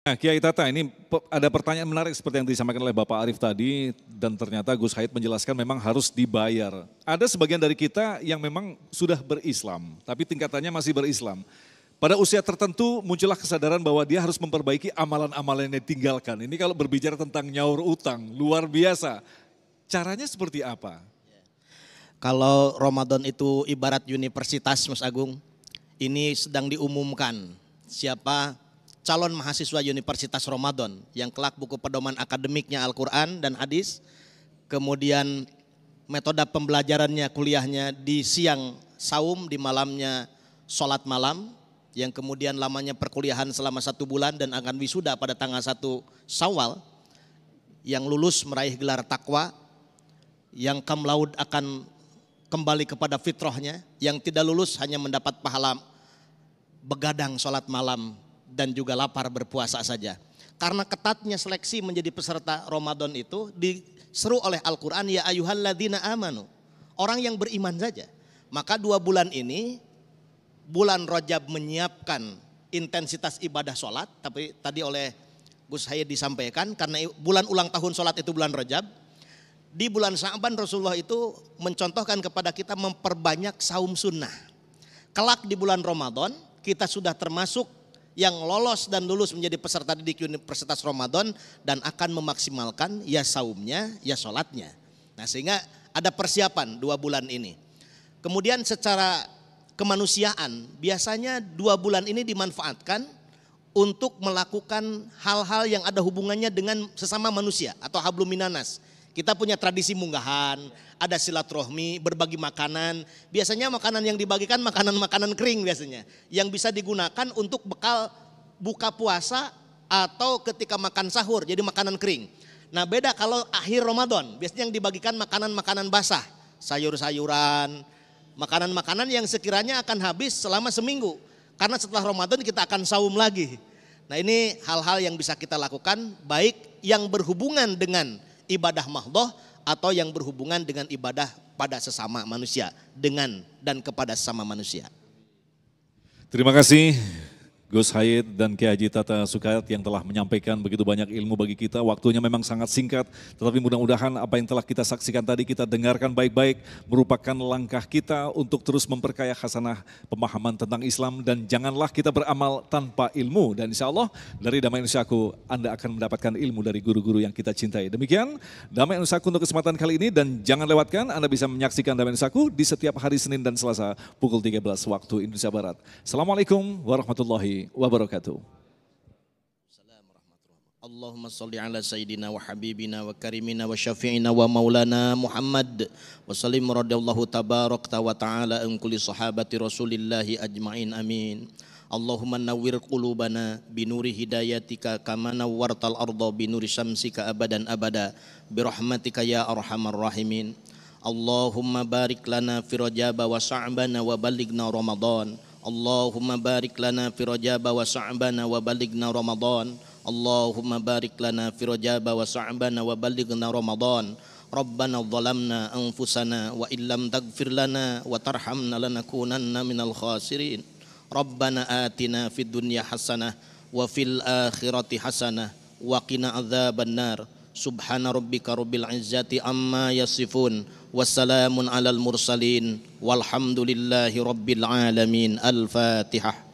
Nah, Kiai Tata, ini ada pertanyaan menarik seperti yang disampaikan oleh Bapak Arif tadi dan ternyata Gus Haid menjelaskan memang harus dibayar. Ada sebagian dari kita yang memang sudah berislam, tapi tingkatannya masih berislam. Pada usia tertentu muncullah kesadaran bahwa dia harus memperbaiki amalan-amalan yang ditinggalkan. Ini kalau berbicara tentang nyaur utang, luar biasa. Caranya seperti apa? Kalau Ramadan itu ibarat universitas Mas Agung, ini sedang diumumkan siapa calon mahasiswa Universitas Ramadan yang kelak buku pedoman akademiknya Al-Quran dan hadis, kemudian metode pembelajarannya, kuliahnya di siang saum, di malamnya sholat malam, yang kemudian lamanya perkuliahan selama satu bulan dan akan wisuda pada tanggal satu sawal, yang lulus meraih gelar takwa, yang kamlaud akan kembali kepada fitrahnya, yang tidak lulus hanya mendapat pahala begadang sholat malam dan juga lapar berpuasa saja. Karena ketatnya seleksi menjadi peserta Ramadan itu diseru oleh Al-Quran, Ya ayuhan ladina amanu. Orang yang beriman saja. Maka dua bulan ini, bulan Rojab menyiapkan intensitas ibadah sholat. Tapi tadi oleh Gus Hayat disampaikan, karena bulan ulang tahun sholat itu bulan Rojab. Di bulan Sa'ban Rasulullah itu mencontohkan kepada kita memperbanyak saum sunnah. Kelak di bulan Ramadan, kita sudah termasuk yang lolos dan lulus menjadi peserta didik Universitas Ramadan dan akan memaksimalkan ya saumnya, ya sholatnya. Nah sehingga ada persiapan dua bulan ini. Kemudian secara kemanusiaan biasanya dua bulan ini dimanfaatkan untuk melakukan hal-hal yang ada hubungannya dengan sesama manusia atau habluminanas kita punya tradisi munggahan, ada silaturahmi, berbagi makanan. Biasanya makanan yang dibagikan makanan-makanan kering biasanya. Yang bisa digunakan untuk bekal buka puasa atau ketika makan sahur, jadi makanan kering. Nah beda kalau akhir Ramadan, biasanya yang dibagikan makanan-makanan basah, sayur-sayuran, makanan-makanan yang sekiranya akan habis selama seminggu. Karena setelah Ramadan kita akan saum lagi. Nah ini hal-hal yang bisa kita lakukan baik yang berhubungan dengan ibadah mahdoh atau yang berhubungan dengan ibadah pada sesama manusia, dengan dan kepada sesama manusia. Terima kasih Gus Hayat dan Kiai Haji Tata Sukayat yang telah menyampaikan begitu banyak ilmu bagi kita. Waktunya memang sangat singkat, tetapi mudah-mudahan apa yang telah kita saksikan tadi kita dengarkan baik-baik merupakan langkah kita untuk terus memperkaya khasanah pemahaman tentang Islam dan janganlah kita beramal tanpa ilmu. Dan insya Allah dari Damai Indonesiaku Anda akan mendapatkan ilmu dari guru-guru yang kita cintai. Demikian Damai Indonesiaku untuk kesempatan kali ini dan jangan lewatkan Anda bisa menyaksikan Damai Indonesiaku di setiap hari Senin dan Selasa pukul 13 waktu Indonesia Barat. Assalamualaikum warahmatullahi wabarakatuh. اللهم صل على سيدنا وحبيبنا وكريمنا وشفيعنا ومولانا محمد وسلم رضي الله تبارك وتعالى عن كل صحابة رسول الله أجمعين أمين اللهم نور قلوبنا بنور هدايتك كما نورت الأرض بنور شمسك أبدا أبدا برحمتك يا أرحم الراحمين اللهم بارك لنا في رجب وشعبنا وبلغنا رمضان اللهم بارك لنا في رجب وشعبنا وبلغنا رمضان اللهم بارك لنا في رجب وشعبنا وبلغنا رمضان ربنا ظلمنا أنفسنا وإن لم تغفر لنا وترحمنا لنكونن من الخاسرين ربنا آتنا في الدنيا حسنة وفي الآخرة حسنة وقنا عذاب النار سبحان ربك رب العزة أما يصفون وسلام على المرسلين والحمد لله رب العالمين الفاتحة